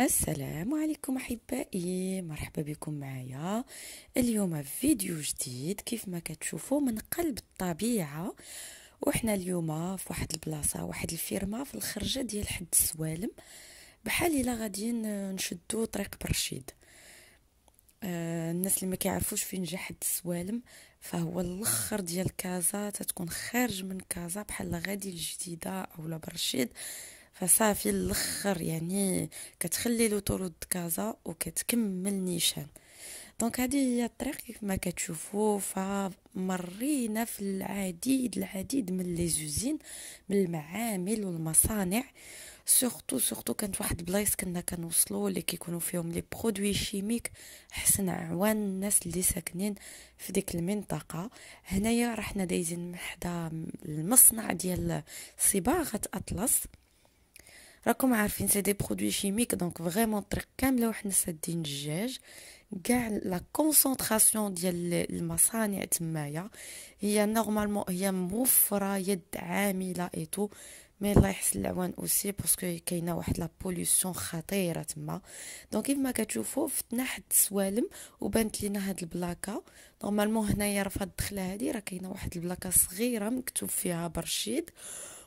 السلام عليكم احبائي مرحبا بكم معايا اليوم فيديو جديد كيف ما كتشوفوا من قلب الطبيعه وحنا اليوم في واحد البلاصه واحد الفيرما في الخرجه ديال حد السوالم بحال الا غاديين نشدو طريق برشيد آه، الناس اللي ما كيعرفوش فين جا حد السوالم فهو الاخر ديال كازا تتكون خارج من كازا بحال غادي الجديده اولا برشيد فصافي الاخر يعني كتخلي لو طرود كازا وكتكمل نيشان دونك هذه هي الطريق كيف ما كتشوفوا فمرينا في العديد العديد من لي زوزين من المعامل والمصانع سورتو سورتو كانت واحد البلايص كنا كنوصلوا اللي كيكونوا فيهم لي برودوي شيميك حسن عوان الناس اللي ساكنين في ديك المنطقه هنايا رحنا دايزين حدا المصنع ديال صباغه اطلس راكم عارفين سي دي برودوي شيميك دونك فريمون الطريق كامله وحنا سادين الدجاج كاع لا كونسونطراسيون ديال المصانع تمايا هي نورمالمون هي موفره يد عامله اي تو مي الله يحسن العوان اوسي باسكو كاينه واحد لا بوليسيون خطيره تما دونك كيف ما كتشوفوا فتنا حد السوالم وبانت لينا هاد البلاكه نورمالمون هنايا رفض الدخله هادي راه كاينه واحد البلاكه صغيره مكتوب فيها برشيد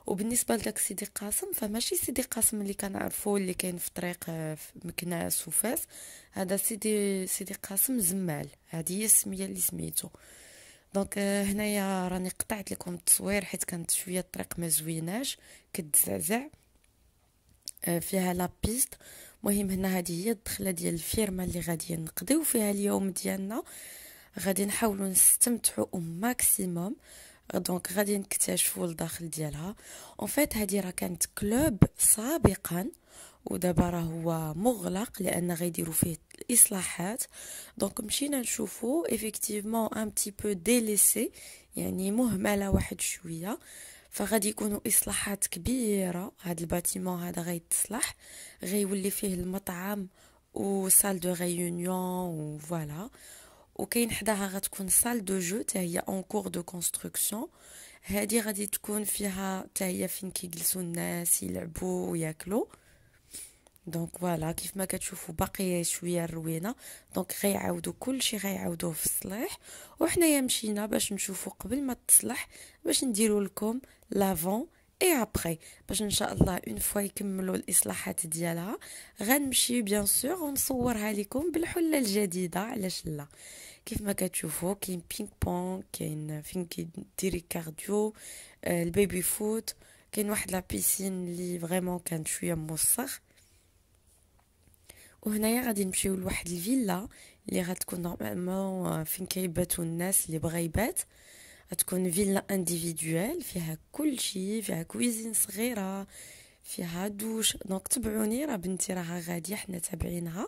وبالنسبه لذاك سيدي قاسم فماشي سيدي قاسم اللي كنعرفو اللي كاين في طريق آه، مكناس وفاس هذا سيدي سيدي قاسم زمال هذه هي السميه اللي سميتو دونك آه، هنايا راني قطعت لكم التصوير حيت كانت شويه الطريق ما زويناش كتزعزع آه، فيها لابيست مهم هنا هذه هي الدخله ديال الفيرما اللي غادي نقضيو فيها اليوم ديالنا غادي نحاولوا نستمتعوا ماكسيموم دونك غادي نكتشفوا الداخل ديالها اون فيت هادي راه كانت كلوب سابقا ودابا راه هو مغلق لان غيديروا فيه الاصلاحات دونك مشينا نشوفوا ايفيكتيفمون ان تي بو ديليسي يعني مهمله واحد شويه فغادي يكونوا اصلاحات كبيره هاد الباتيمون هذا غيتصلح غيولي فيه المطعم و سال دو ريونيون و فوالا وكاين حداها غتكون سال دو جو حتى هي اون كور دو كونستركسيون هادي غادي تكون فيها حتى هي فين كيجلسوا الناس يلعبوا وياكلوا دونك فوالا كيف ما كتشوفوا باقيه شويه الروينه دونك غيعاودوا كلشي غيعاودوه في الصلاح وحنايا مشينا باش نشوفوا قبل ما تصلح باش نديروا لكم لافون اي ابري باش ان شاء الله اون فوا يكملوا الاصلاحات ديالها غنمشي بيان سور ونصورها لكم بالحله الجديده علاش لا كيف ما كتشوفوا كاين بينغ بون كاين فين كيدير كارديو آه، البيبي فوت كاين واحد لا بيسين اللي فريمون كانت شويه موسخ وهنايا غادي نمشيو لواحد الفيلا اللي غتكون نورمالمون آه، فين كيباتو الناس اللي بغا يبات تكون فيلا انديفيدوال فيها كل شيء فيها كويزين صغيره فيها دوش دونك تبعوني راه بنتي راها غادي حنا تابعينها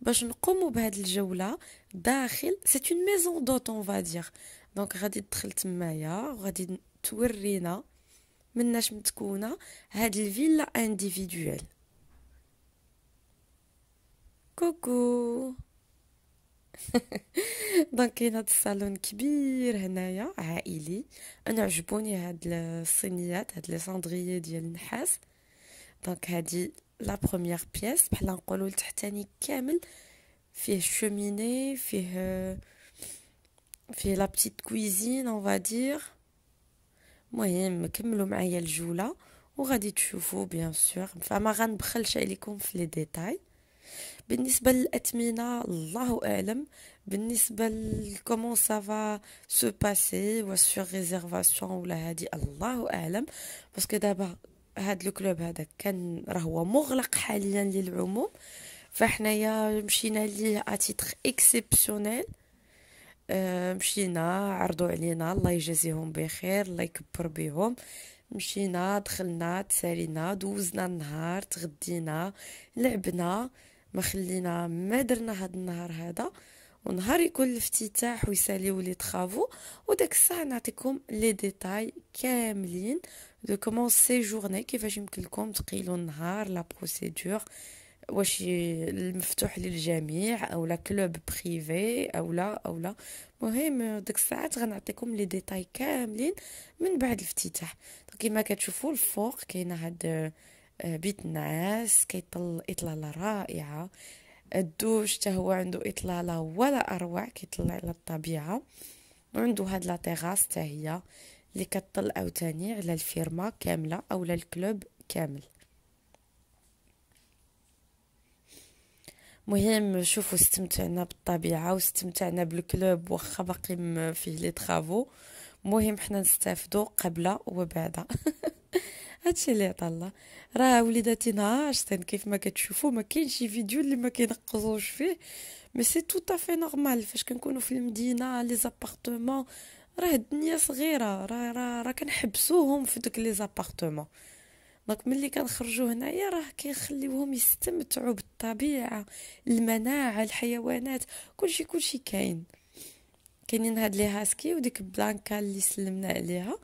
باش نقوموا بهاد الجوله داخل سي اون ميزون دوت اون فادير دونك غادي تدخل تمايا وغادي تورينا مناش متكونه هاد الفيلا انديفيدوال كوكو دونك كاين هاد الصالون كبير هنايا عائلي انا عجبوني هاد الصينيات هاد لي ساندريي ديال النحاس دونك هادي لا بروميير بياس بحال نقولوا التحتاني كامل فيه شوميني فيه فيه لا بتيت كويزين اون فادير المهم كملوا معايا الجوله وغادي تشوفوا بيان سور فما غنبخلش عليكم في لي ديتاي بالنسبه للاثمنه الله اعلم بالنسبه لكومون سافا سو باسي واش سور ريزيرفاسيون ولا هادي الله اعلم باسكو دابا هاد لو كلوب هذا كان راه مغلق حاليا للعموم فحنايا مشينا ليه اتيتر اكسيبسيونيل آه، مشينا عرضوا علينا الله يجازيهم بخير الله يكبر بهم مشينا دخلنا تسالينا دوزنا النهار تغدينا لعبنا ما خلينا ما درنا هاد النهار هذا ونهار يكون الافتتاح ويساليو لي طرافو وداك الساعه نعطيكم لي ديتاي كاملين دو كومون سي جورني كيفاش يمكن لكم تقيلوا النهار لا بروسيدور واش المفتوح للجميع او لا كلوب بريفي او لا او لا مهم ديك الساعات غنعطيكم لي ديتاي كاملين من بعد الافتتاح كما كتشوفوا الفوق كاينه هاد آه، بيت نعاس كيطل اطلاله رائعه الدوش حتى هو عنده اطلاله ولا اروع كيطلع على الطبيعه وعنده هاد لا تيغاس حتى هي اللي كتطل عاوتاني على الفيرما كامله اولا الكلوب كامل مهم شوفوا استمتعنا بالطبيعه واستمتعنا بالكلوب واخا باقي فيه لي طرافو مهم حنا نستافدو قبل وبعد هادشي اللي عطا الله راه وليداتي ناشطين كيف ما كتشوفوا ما كاينش شي فيديو اللي ما كينقصوش فيه مي سي تو طافي نورمال فاش كنكونوا في المدينه لي زابارتمون راه الدنيا صغيره راه راه را كنحبسوهم في دوك لي زابارتمون دونك ملي كنخرجوا هنايا راه كنخليوهم يستمتعوا بالطبيعه المناعه الحيوانات كلشي كلشي كاين كاينين هاد لي هاسكي وديك بلانكا اللي سلمنا عليها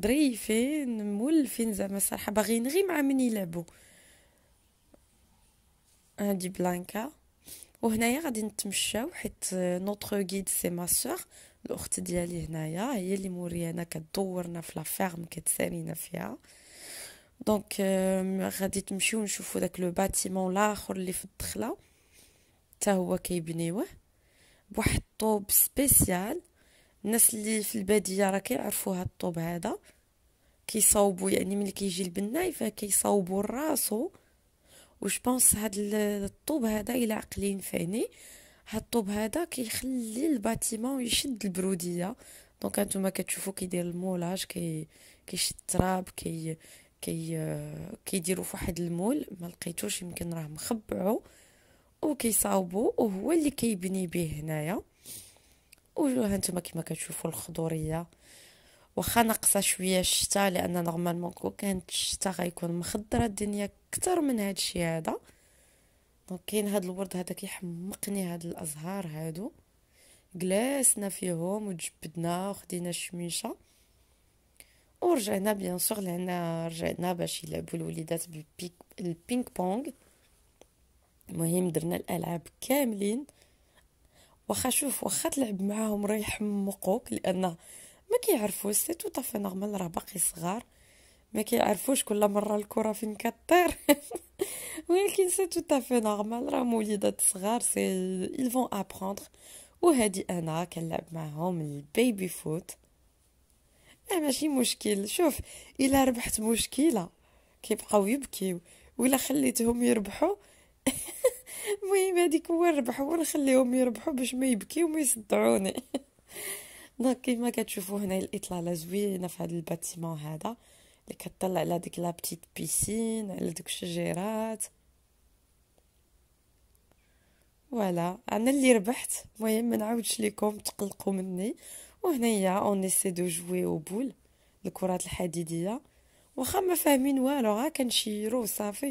ظريفين مولفين زعما الصراحه باغيين غير مع من يلعبوا هادي بلانكا وهنايا غادي نتمشاو حيت نوتر غيد سي ما سور الاخت ديالي هنايا هي اللي موريانا كدورنا في فيرم كتسالينا فيها دونك euh, غادي تمشيو نشوفو داك لو باتيمون لاخر اللي في الدخله حتى هو كيبنيوه بواحد الطوب سبيسيال الناس اللي في الباديه راه كيعرفوا هاد الطوب هذا كيصاوبوا يعني ملي كيجي البناي فكيصاوبوا راسو وش بونس هاد الطوب هذا الى عقلي ينفعني هاد الطوب هذا كيخلي الباتيمون يشد البروديه دونك انتما كتشوفوا كيدير المولاج كي كيشد التراب كي كي كيديروا فواحد المول ما لقيتوش يمكن راه مخبعو وكيصاوبوا وهو اللي كيبني به هنايا وجوها نتوما كما كتشوفوا الخضوريه واخا ناقصه شويه الشتا لان نورمالمون كو كانت الشتا غيكون مخضره الدنيا اكثر من هذا الشيء هذا دونك كاين هذا الورد هذا كيحمقني هاد الازهار هادو جلسنا فيهم وجبدنا وخدينا الشميشه ورجعنا بيان سور لهنا رجعنا باش يلعبوا الوليدات بالبينك بونغ المهم درنا الالعاب كاملين واخا شوف واخا تلعب معاهم راه يحمقوك لان ما كيعرفوش سي تو طافي نورمال راه باقي صغار ما كيعرفوش كل مره الكره فين كطير ولكن سي تو طافي نورمال راه موليدات صغار سي ايل فون ابروندر وهادي انا كنلعب معاهم البيبي فوت لا إيه، ماشي مشكل شوف الا ربحت مشكله كيبقاو يبكيو ولا خليتهم يربحوا المهم هذيك هو الربح هو نخليهم يربحوا باش ما يبكيو وما يصدعوني دونك كيما كتشوفوا هنا الاطلاله زوينه في هذا الباتيمون هذا اللي كتطلع على ديك لا بتيت بيسين على دوك الشجيرات فوالا انا اللي ربحت المهم ما نعاودش لكم تقلقوا مني وهنايا اون ايسي دو جوي او بول الكرات الحديديه واخا ما فاهمين والو غا كنشيرو صافي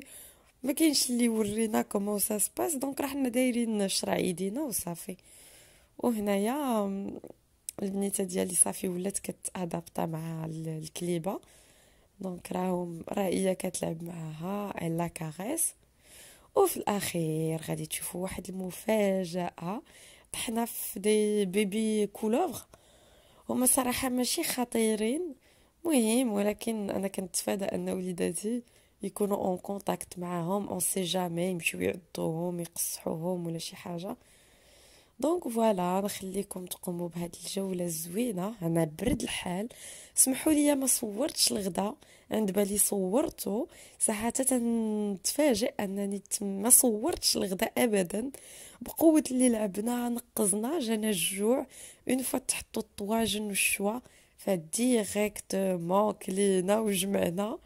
ما كاينش اللي ورينا كومون سا سباس دونك راه حنا دايرين شرع ايدينا وصافي وهنايا البنيته ديالي صافي ولات كتادابتا مع الكليبه دونك راهم راه هي كتلعب معاها لا كاريس وفي الاخير غادي تشوفوا واحد المفاجاه طحنا في دي بيبي كولوغ هما صراحه ماشي خطيرين مهم ولكن انا كنتفادى ان وليداتي يكونوا اون كونتاكت معاهم اون سي جامي يمشيو يعضوهم يقصحوهم ولا شي حاجه دونك فوالا نخليكم تقوموا بهاد الجوله الزوينه انا برد الحال سمحوا لي ما صورتش الغدا عند بالي صورته ساعات تنتفاجئ انني ما صورتش الغدا ابدا بقوه اللي لعبنا نقزنا جانا الجوع اون فوا تحطوا الطواجن والشوا فديريكتومون كلينا وجمعنا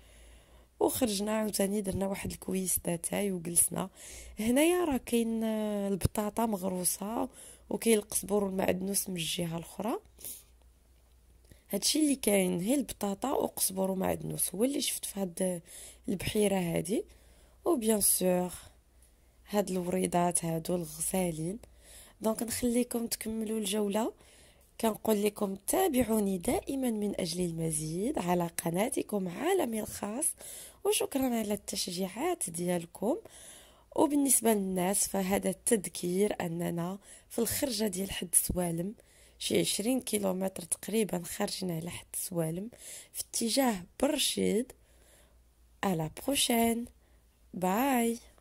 وخرجنا عاوتاني درنا واحد الكويس تاعي وجلسنا هنايا راه كاين آه، البطاطا مغروسه وكاين القزبر والمعدنوس من الجهه الاخرى هادشي اللي كاين هي البطاطا وقزبر ومعدنوس هو اللي شفت في هاد آه، البحيره هادي وبيان سور هاد الوريضات هادو الغسالين دونك نخليكم تكملوا الجوله كنقول لكم تابعوني دائما من أجل المزيد على قناتكم عالمي الخاص وشكرا على التشجيعات ديالكم وبالنسبة للناس فهذا التذكير أننا في الخرجة ديال حد سوالم شي عشرين كيلومتر تقريبا خارجين على حد سوالم في اتجاه برشيد على بروشين باي